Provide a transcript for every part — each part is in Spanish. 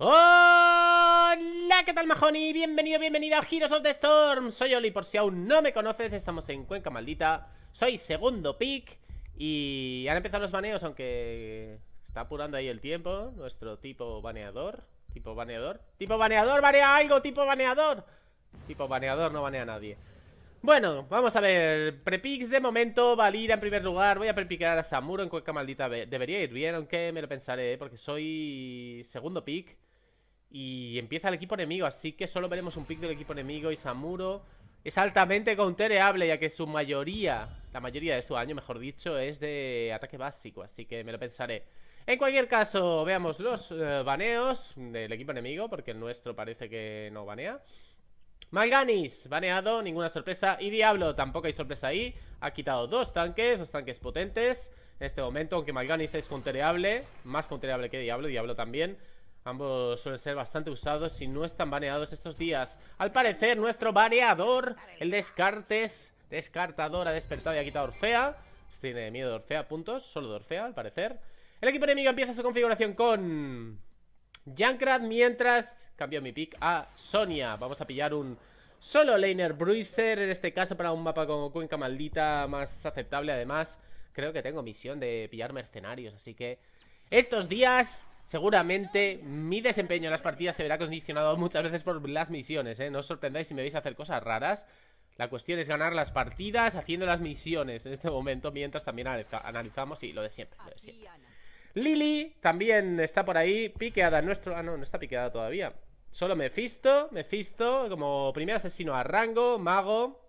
Hola, ¿qué tal Majoni? Bienvenido, bienvenido a Heroes of the Storm Soy Oli, por si aún no me conoces, estamos en Cuenca Maldita Soy segundo pick Y han empezado los baneos, aunque está apurando ahí el tiempo Nuestro tipo baneador Tipo baneador Tipo baneador, banea algo, tipo baneador Tipo baneador, no banea a nadie bueno, vamos a ver, prepicks de momento, Valir en primer lugar, voy a prepicar a Samuro en Cuenca Maldita, debería ir bien, aunque me lo pensaré, porque soy segundo pick y empieza el equipo enemigo, así que solo veremos un pick del equipo enemigo y Samuro es altamente countereable, ya que su mayoría, la mayoría de su daño, mejor dicho, es de ataque básico, así que me lo pensaré. En cualquier caso, veamos los eh, baneos del equipo enemigo, porque el nuestro parece que no banea. Malganis, baneado, ninguna sorpresa. Y Diablo, tampoco hay sorpresa ahí. Ha quitado dos tanques, dos tanques potentes. En este momento, aunque Malganis es countereable, más countereable que Diablo, Diablo también. Ambos suelen ser bastante usados y no están baneados estos días. Al parecer, nuestro baneador, el Descartes, descartador, ha despertado y ha quitado Orfea. Pues tiene miedo de Orfea, puntos. Solo de Orfea, al parecer. El equipo enemigo empieza su configuración con... Jankrat, mientras... Cambio mi pick a Sonia. Vamos a pillar un solo laner Bruiser, en este caso para un mapa con Cuenca Maldita, más aceptable además. Creo que tengo misión de pillar mercenarios, así que... Estos días Seguramente mi desempeño en las partidas se verá condicionado muchas veces por las misiones, ¿eh? No os sorprendáis si me veis hacer cosas raras. La cuestión es ganar las partidas haciendo las misiones en este momento, mientras también analizamos, y lo de siempre, Lili Lily también está por ahí, piqueada nuestro... Ah, no, no está piqueada todavía. Solo Mefisto Mefisto, como primer asesino a rango, mago,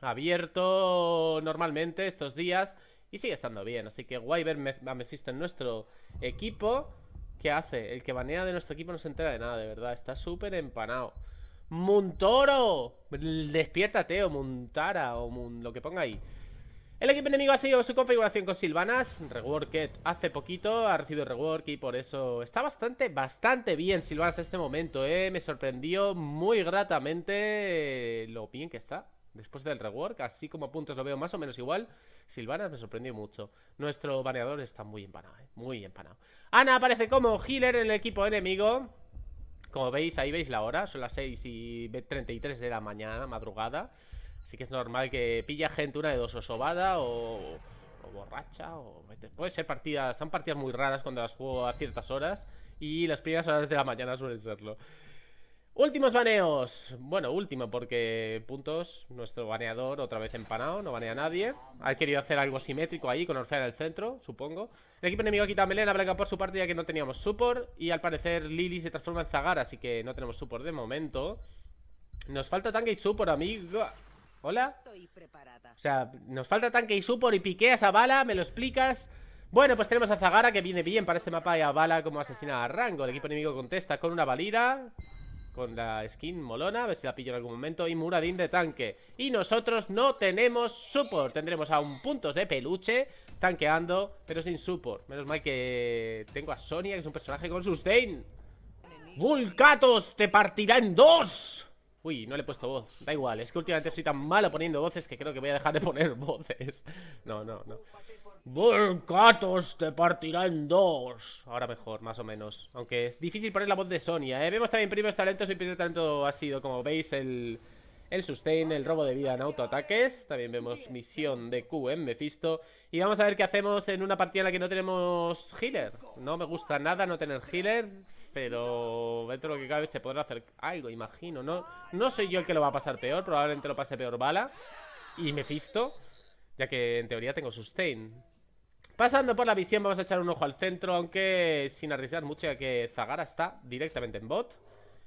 abierto normalmente estos días... Y sigue estando bien, así que guay ver a Mephisto en nuestro equipo ¿Qué hace? El que banea de nuestro equipo no se entera de nada, de verdad. Está súper empanado. ¡Montoro! Despiértate, o Montara, o lo que ponga ahí. El equipo enemigo ha seguido su configuración con Silvanas. Reworked hace poquito, ha recibido rework y por eso está bastante, bastante bien Silvanas en este momento, ¿eh? Me sorprendió muy gratamente lo bien que está. Después del rework, así como puntos lo veo más o menos igual. Silvana me sorprendió mucho. Nuestro baneador está muy empanado, ¿eh? muy empanado. Ana aparece como healer en el equipo enemigo. Como veis, ahí veis la hora. Son las 6 y 33 de la mañana, madrugada. Así que es normal que pilla gente una de dos, o sobada o, o borracha. o Puede ser partidas, son partidas muy raras cuando las juego a ciertas horas. Y las primeras horas de la mañana suelen serlo. Últimos baneos. Bueno, último porque puntos. Nuestro baneador otra vez empanado. No banea a nadie. Ha querido hacer algo simétrico ahí con Orfea en el centro, supongo. El equipo enemigo quita a Melena Blanca por su parte ya que no teníamos support. Y al parecer Lily se transforma en Zagara así que no tenemos support de momento. Nos falta tanque y support, amigo. ¿Hola? Estoy preparada. O sea, nos falta tanque y support y Piquea esa bala, me lo explicas. Bueno, pues tenemos a Zagara que viene bien para este mapa y a Bala como asesina a rango. El equipo enemigo contesta con una Y con la skin molona, a ver si la pillo en algún momento, y Muradin de tanque. Y nosotros no tenemos support, tendremos a un punto de peluche tanqueando, pero sin support. Menos mal que tengo a Sonia, que es un personaje con sustain. ¡Vulcatos te partirá en dos! Uy, no le he puesto voz, da igual, es que últimamente soy tan malo poniendo voces que creo que voy a dejar de poner voces. No, no, no. Buen te partirá en dos. Ahora mejor, más o menos. Aunque es difícil poner la voz de Sonia, ¿eh? Vemos también primeros talentos. Mi primer talento ha sido, como veis, el, sustain, el robo de vida en autoataques. También vemos misión de Q en Mephisto. Y vamos a ver qué hacemos en una partida en la que no tenemos healer. No me gusta nada no tener healer. Pero dentro de lo que cabe se podrá hacer algo, imagino. No, no soy yo el que lo va a pasar peor. Probablemente lo pase peor Bala. Y Mephisto. Ya que en teoría tengo sustain. Pasando por la visión, vamos a echar un ojo al centro, aunque sin arriesgar mucho, ya que Zagara está directamente en bot.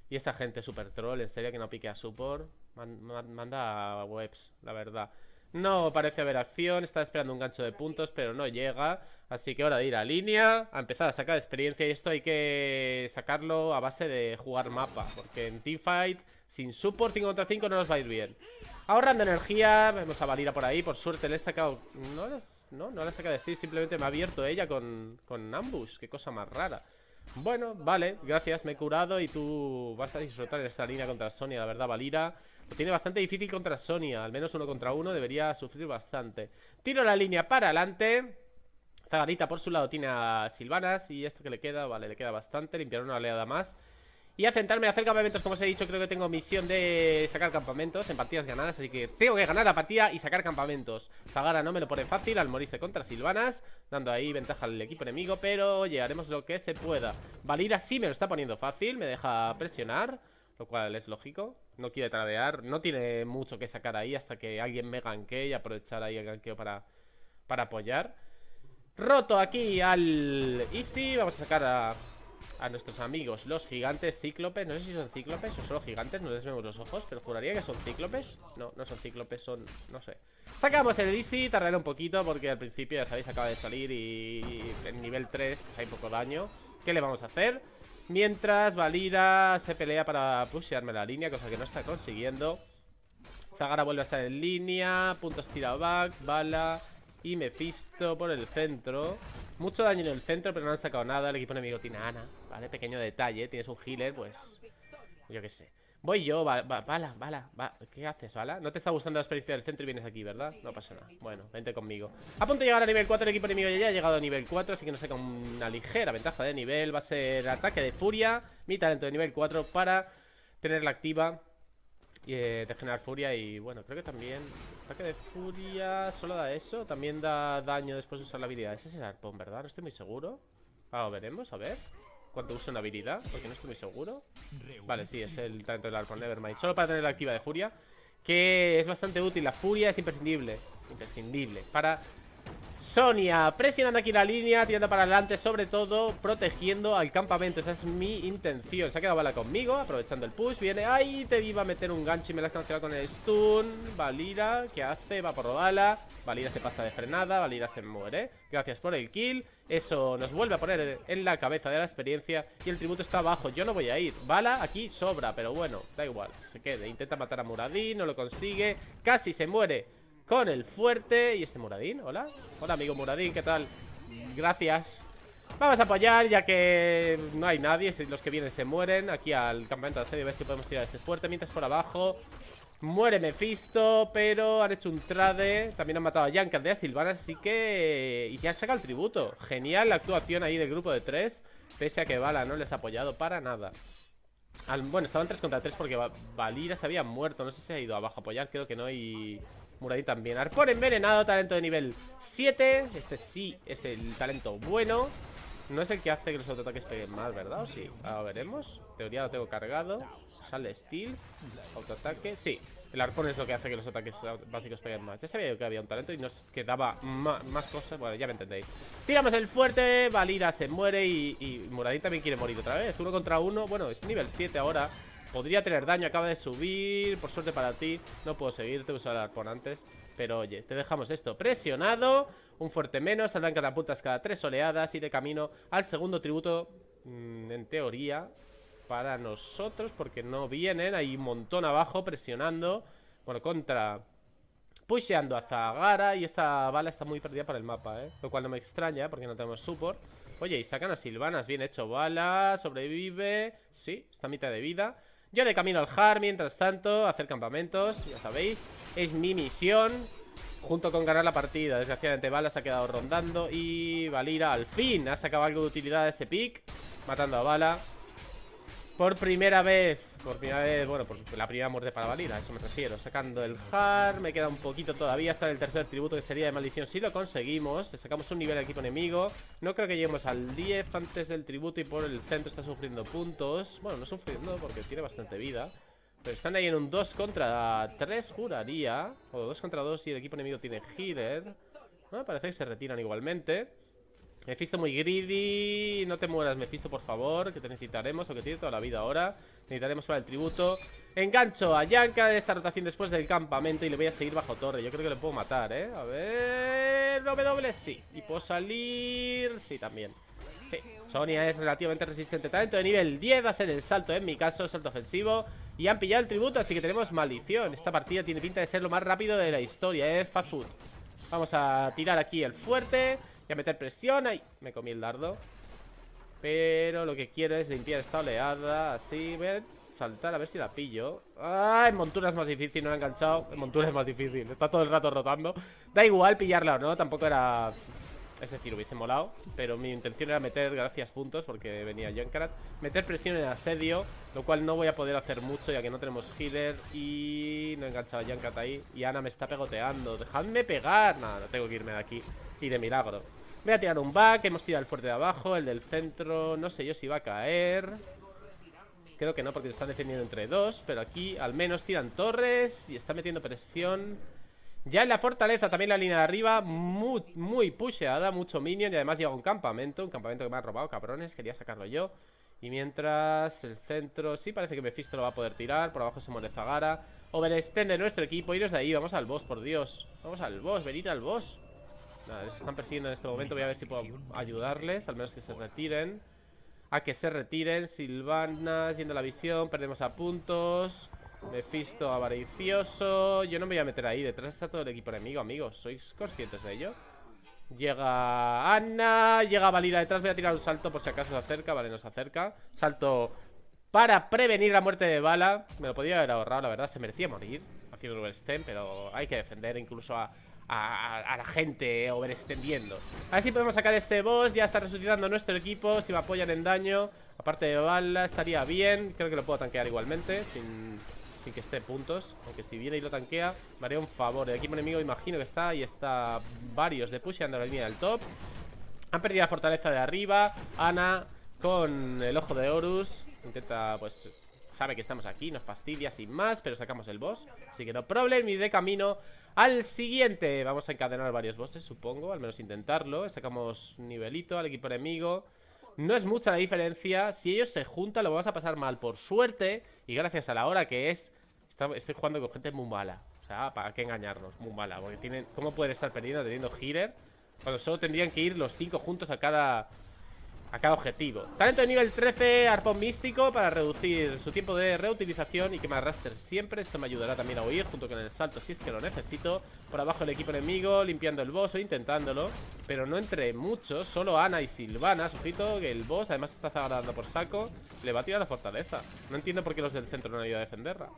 Y esta gente super troll, en serio, que no pique a support. manda a webs, la verdad. No parece haber acción, está esperando un gancho de puntos, pero no llega. Así que hora de ir a línea, a empezar a sacar experiencia. Y esto hay que sacarlo a base de jugar mapa, porque en teamfight, sin support 5 contra 5, no nos va a ir bien. Ahorrando energía, vamos a Valira por ahí. Por suerte le he sacado... No, no, no la saca de Steve, simplemente me ha abierto ella con, con ambush. Qué cosa más rara. Bueno, vale, gracias, me he curado y tú vas a disfrutar de esta línea contra Sonia, la verdad, Valira. Lo tiene bastante difícil contra Sonia, al menos uno contra uno, debería sufrir bastante. Tiro la línea para adelante. Zagarita por su lado tiene a Silvanas y esto que le queda, vale, le queda bastante, limpiar una oleada más. Y a centrarme a hacer campamentos, como os he dicho, creo que tengo misión de sacar campamentos en partidas ganadas Así que tengo que ganar la partida y sacar campamentos Zagara no me lo pone fácil al morirse contra Silvanas Dando ahí ventaja al equipo enemigo, pero llegaremos lo que se pueda Valira sí me lo está poniendo fácil, me deja presionar Lo cual es lógico, no quiere tradear, no tiene mucho que sacar ahí Hasta que alguien me ganquee y aprovechar ahí el ganqueo para, para apoyar Roto aquí al Easy, vamos a sacar a a nuestros amigos los gigantes cíclopes. No sé si son cíclopes o solo gigantes, no les vemos los ojos, pero juraría que son cíclopes. No, no son cíclopes, son... no sé. Sacamos el easy, tardaré un poquito porque al principio, ya sabéis, acaba de salir y en nivel 3 pues, hay poco daño. ¿Qué le vamos a hacer? Mientras Valida se pelea para pushearme la línea, cosa que no está consiguiendo. Zagara vuelve a estar en línea, puntos back bala... Y me Mephisto por el centro Mucho daño en el centro, pero no han sacado nada El equipo enemigo tiene Ana, ¿vale? Pequeño detalle, tienes un healer, pues... Yo qué sé Voy yo, va, bala, bala ¿Qué haces, bala? No te está gustando la experiencia del centro y vienes aquí, ¿verdad? No pasa nada Bueno, vente conmigo A punto de llegar a nivel 4 el equipo enemigo ya ha llegado a nivel 4 Así que nos saca una ligera ventaja de nivel Va a ser ataque de furia Mi talento de nivel 4 para tenerla activa y, eh, de generar furia y bueno, creo que también ataque de furia solo da eso, también da daño después de usar la habilidad. Ese es el arpón, ¿verdad? No estoy muy seguro. Vamos, ah, veremos, a ver. Cuánto usa una habilidad, porque no estoy muy seguro. Vale, sí, es el talento del arpón, nevermind. Solo para tener la activa de furia, que es bastante útil. La furia es imprescindible, imprescindible para Sonia, presionando aquí la línea, tirando para adelante, sobre todo protegiendo al campamento. Esa es mi intención. Se ha quedado bala conmigo, aprovechando el push. Viene, ahí te iba a meter un gancho y me la has cancelado con el stun. Valira, ¿qué hace? Va por bala. Valira se pasa de frenada, Valira se muere. Gracias por el kill. Eso nos vuelve a poner en la cabeza de la experiencia y el tributo está abajo. Yo no voy a ir. Bala aquí sobra, pero bueno, da igual. Se quede. Intenta matar a Muradí, no lo consigue. Casi se muere con el fuerte Y este moradín. hola Hola amigo Moradín. ¿qué tal? Gracias Vamos a apoyar ya que no hay nadie Los que vienen se mueren Aquí al campamento de serie... a ver si podemos tirar ese fuerte Mientras por abajo Muere Mephisto, pero han hecho un trade También han matado a Yank, de Silvana Así que... y ya han sacado el tributo Genial la actuación ahí del grupo de tres Pese a que Bala no les ha apoyado para nada Bueno, estaban tres contra tres... porque Valira se había muerto No sé si ha ido abajo a apoyar, creo que no Y... Muradí también. Arpón envenenado, talento de nivel 7. Este sí es el talento bueno. No es el que hace que los autoataques peguen más, ¿verdad? ¿O sí? Ahora veremos. Teoría lo tengo cargado. Sale Steel. Autoataque. Sí. El arpón es lo que hace que los ataques básicos peguen más. Ya sabía que había un talento y nos quedaba más cosas. Bueno, ya me entendéis. Tiramos el fuerte. Valira se muere y, y Muradí también quiere morir otra vez. Uno contra uno. Bueno, es nivel 7 ahora. Podría tener daño, acaba de subir Por suerte para ti, no puedo seguir Te usar el antes, pero oye Te dejamos esto, presionado Un fuerte menos, saldrán catapultas cada tres oleadas Y de camino al segundo tributo mm, En teoría Para nosotros, porque no vienen Hay un montón abajo presionando Bueno, contra Pusheando a Zagara y esta bala está muy perdida Para el mapa, ¿eh? Lo cual no me extraña porque no tenemos support Oye, y sacan a Silvanas, bien hecho Bala, sobrevive Sí, está a mitad de vida yo de camino al Har, mientras tanto, hacer campamentos, ya sabéis. Es mi misión, junto con ganar la partida. Desgraciadamente Bala se ha quedado rondando y Valira al fin ha sacado algo de utilidad de ese pick, matando a Bala. Por primera vez Por primera vez, bueno, por la primera muerte para Valira A eso me refiero, sacando el Har Me queda un poquito todavía, sale el tercer tributo Que sería de maldición, si lo conseguimos sacamos un nivel al equipo enemigo No creo que lleguemos al 10 antes del tributo Y por el centro está sufriendo puntos Bueno, no sufriendo porque tiene bastante vida pero están ahí en un 2 contra 3, juraría. O 2 contra 2 si el equipo enemigo tiene healer. parece que se retiran igualmente. Mephisto muy greedy. No te mueras, Mephisto, por favor. Que te necesitaremos, o que tiene toda la vida ahora. Necesitaremos para el tributo. Engancho a Yanka de esta rotación después del campamento. Y le voy a seguir bajo torre. Yo creo que le puedo matar, ¿eh? A ver. W, sí. Y puedo salir. Sí, también. Sí. Sonia es relativamente resistente. Talento de nivel 10 va a ser el salto, en mi caso, salto ofensivo. Y han pillado el tributo, así que tenemos maldición. Esta partida tiene pinta de ser lo más rápido de la historia, ¿eh? fast food. Vamos a tirar aquí el fuerte a meter presión ahí. Me comí el dardo. Pero lo que quiero es limpiar esta oleada. Así, ver saltar a ver si la pillo. Ah, en montura es más difícil, no la he enganchado. En montura es más difícil, está todo el rato rotando. Da igual pillarla o no, tampoco era... Es decir, hubiese molado, pero mi intención era meter, gracias puntos, porque venía Junkrat Meter presión en asedio, lo cual no voy a poder hacer mucho ya que no tenemos healer Y no he enganchado a Junkrat ahí Y Ana me está pegoteando, dejadme pegar Nada, tengo que irme de aquí Y de milagro Voy a tirar un back, hemos tirado el fuerte de abajo El del centro, no sé yo si va a caer Creo que no, porque se están defendiendo entre dos Pero aquí al menos tiran torres Y está metiendo presión Ya en la fortaleza también la línea de arriba Muy, muy pusheada, mucho minion Y además llega un campamento, un campamento que me ha robado Cabrones, quería sacarlo yo Y mientras el centro, sí parece que Mephisto lo va a poder tirar Por abajo se muere Zagara Overextende de nuestro equipo, iros de ahí, vamos al boss, por Dios Vamos al boss, venid al boss están persiguiendo en este momento. Voy a ver si puedo ayudarles. Al menos que se retiren. A que se retiren. Silvana yendo a la visión. Perdemos a puntos. Mephisto avaricioso. Yo no me voy a meter ahí. Detrás está todo el equipo enemigo, amigos. ¿Sois conscientes de ello? Llega Ana. Llega Valida detrás. Voy a tirar un salto por si acaso se acerca. Vale, se acerca. Salto para prevenir la muerte de Bala. Me lo podía haber ahorrado, la verdad. Se merecía morir haciendo el stem, pero hay que defender incluso a a, la gente over extendiendo A ver podemos sacar este boss. Ya está resucitando nuestro equipo. Si me apoyan en daño, aparte de bala, estaría bien. Creo que lo puedo tanquear igualmente, sin, sin que esté puntos. Aunque si viene y lo tanquea, me haría un favor. El equipo enemigo imagino que está y está varios de pusheando la línea del top. Han perdido la fortaleza de arriba. Ana con el ojo de Horus. Intenta, pues, sabe que estamos aquí, nos fastidia sin más, pero sacamos el boss. Así que no problem y de camino al siguiente Vamos a encadenar varios bosses, supongo Al menos intentarlo, sacamos nivelito al equipo enemigo No es mucha la diferencia Si ellos se juntan lo vamos a pasar mal Por suerte, y gracias a la hora que es Estoy jugando con gente muy mala O sea, para qué engañarnos, muy mala Porque tienen, ¿cómo pueden estar perdiendo teniendo healer? Cuando solo tendrían que ir los cinco juntos a cada a cada objetivo. Talento de nivel 13, arpón místico para reducir su tiempo de reutilización y quemar raster siempre. Esto me ayudará también a huir junto con el salto si es que lo necesito. Por abajo el equipo enemigo, limpiando el boss o intentándolo. Pero no entre muchos, solo Ana y Silvana. Sujito que el boss además está zagalando por saco. Le va a tirar la fortaleza. No entiendo por qué los del centro no han ido a defenderla.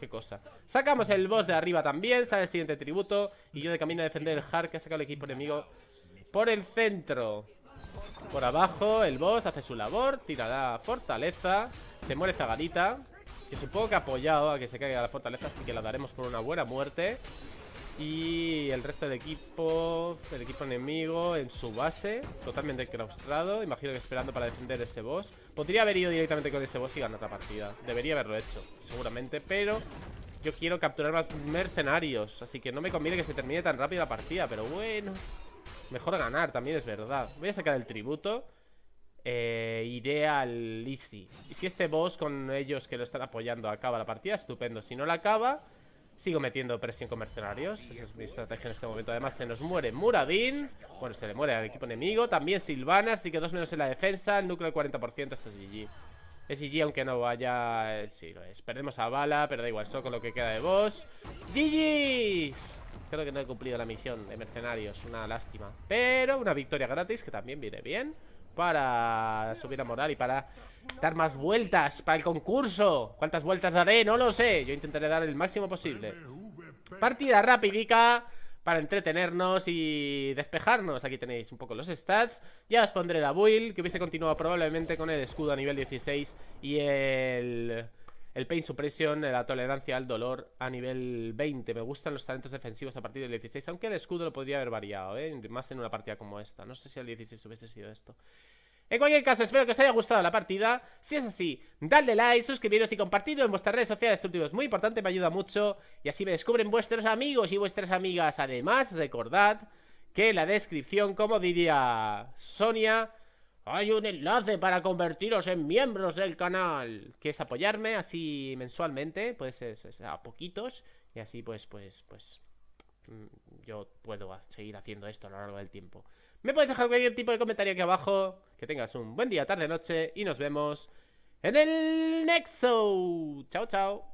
Qué cosa. Sacamos el boss de arriba también, sale el siguiente tributo. Y yo de camino a defender el hard que ha sacado el equipo enemigo por el centro. Por abajo, el boss hace su labor, tira la fortaleza, se muere Zagadita, que supongo que ha apoyado a que se caiga la fortaleza, así que la daremos por una buena muerte. Y el resto del equipo, el equipo enemigo en su base, totalmente claustrado, imagino que esperando para defender ese boss. Podría haber ido directamente con ese boss y ganar la partida, debería haberlo hecho, seguramente, pero yo quiero capturar más mercenarios, así que no me conviene que se termine tan rápido la partida, pero bueno... Mejor ganar, también es verdad. Voy a sacar el tributo. Eh, iré al Easy. Y si este boss con ellos que lo están apoyando acaba la partida, estupendo. Si no la acaba, sigo metiendo presión con mercenarios. Esa es mi estrategia en este momento. Además, se nos muere Muradin. Bueno, se le muere al equipo enemigo. También Silvana, así que dos menos en la defensa. núcleo del 40%. Esto es GG. Es GG, aunque no vaya. Eh, sí, lo es. Perdemos a bala, pero da igual, solo con lo que queda de boss. ¡GG's! Creo que no he cumplido la misión de mercenarios Una lástima Pero una victoria gratis que también viene bien Para subir a moral y para dar más vueltas Para el concurso ¿Cuántas vueltas daré? No lo sé Yo intentaré dar el máximo posible Partida rapidica para entretenernos y despejarnos. Aquí tenéis un poco los stats. Ya os pondré la build, que hubiese continuado probablemente con el escudo a nivel 16 y el... El pain suppression, la tolerancia al dolor a nivel 20. Me gustan los talentos defensivos a partir del 16, aunque el escudo lo podría haber variado, ¿eh? más en una partida como esta. No sé si el 16 hubiese sido esto. En cualquier caso, espero que os haya gustado la partida. Si es así, dadle like, suscribiros y compartidlo en vuestras redes sociales. Esto es muy importante, me ayuda mucho. Y así me descubren vuestros amigos y vuestras amigas. Además, recordad que en la descripción, como diría Sonia... Hay un enlace para convertiros en miembros del canal. Que es apoyarme así mensualmente, pues ser a poquitos. Y así pues, pues, pues mm, yo puedo seguir haciendo esto a lo largo del tiempo. Me puedes dejar cualquier tipo de comentario aquí abajo. Que tengas un buen día, tarde, noche y nos vemos en el Nexo. Chao, chao.